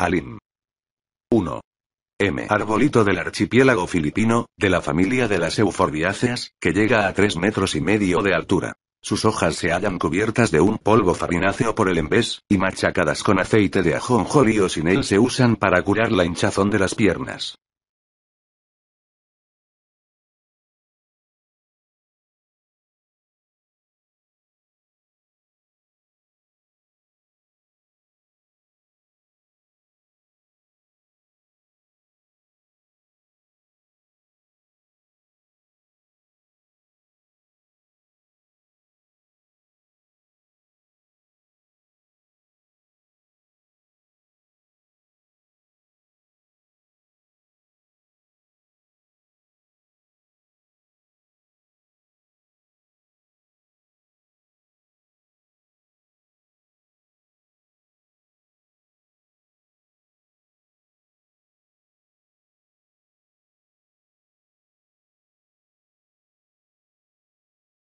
Alim. 1. M. Arbolito del archipiélago filipino, de la familia de las euforbiáceas, que llega a 3 metros y medio de altura. Sus hojas se hallan cubiertas de un polvo farináceo por el embés, y machacadas con aceite de ajonjolí o sin él se usan para curar la hinchazón de las piernas.